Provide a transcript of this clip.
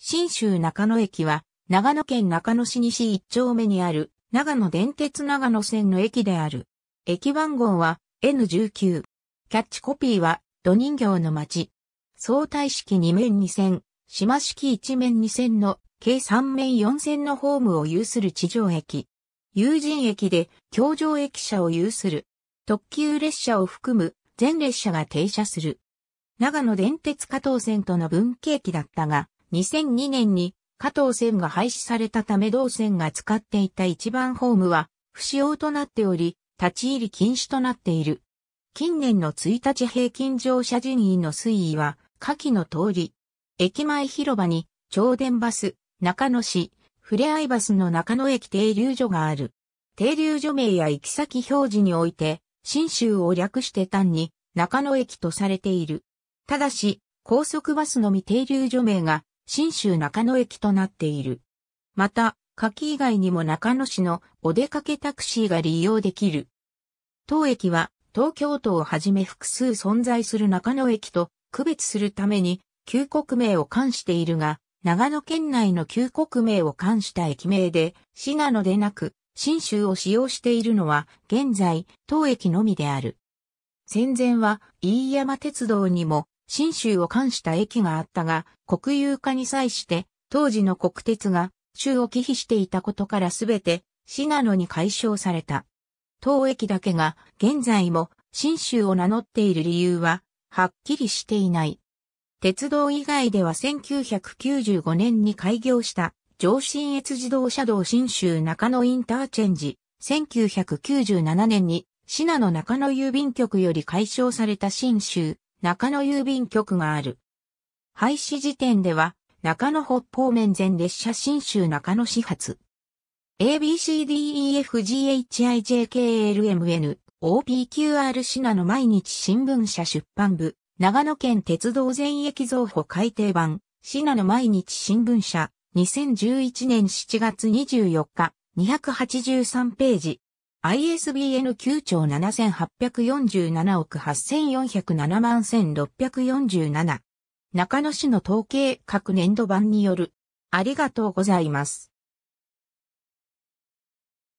新州中野駅は、長野県中野市西一丁目にある、長野電鉄長野線の駅である。駅番号は N19。キャッチコピーは、土人形の町。相対式2面2線、島式1面2線の計3面4線のホームを有する地上駅。有人駅で、京上駅舎を有する。特急列車を含む全列車が停車する。長野電鉄加藤線との分岐駅だったが、2002年に加藤線が廃止されたため同線が使っていた一番ホームは不使用となっており、立ち入り禁止となっている。近年の1日平均乗車人員の推移は、下記の通り、駅前広場に、超電バス、中野市、ふれあいバスの中野駅停留所がある。停留所名や行き先表示において、新州を略して単に中野駅とされている。ただし、高速バスのみ停留所名が新州中野駅となっている。また、柿以外にも中野市のお出かけタクシーが利用できる。当駅は東京都をはじめ複数存在する中野駅と区別するために旧国名を冠しているが、長野県内の旧国名を冠した駅名で、市なのでなく、新州を使用しているのは現在、当駅のみである。戦前は飯山鉄道にも新州を冠した駅があったが、国有化に際して、当時の国鉄が、州を忌避していたことからすべて、信濃に解消された。当駅だけが、現在も、新州を名乗っている理由は、はっきりしていない。鉄道以外では1995年に開業した上信越自動車道新州中野インターチェンジ、1997年に、信濃中野郵便局より解消された新州、中野郵便局がある。廃止時点では、中野北方面全列車新州中野始発。ABCDEFGHIJKLMN OPQR シナの毎日新聞社出版部、長野県鉄道全駅増補改訂版、シナの毎日新聞社、2011年7月24日、283ページ、ISBN 9兆7847億8407万1647。中野市の統計各年度版による。ありがとうございます。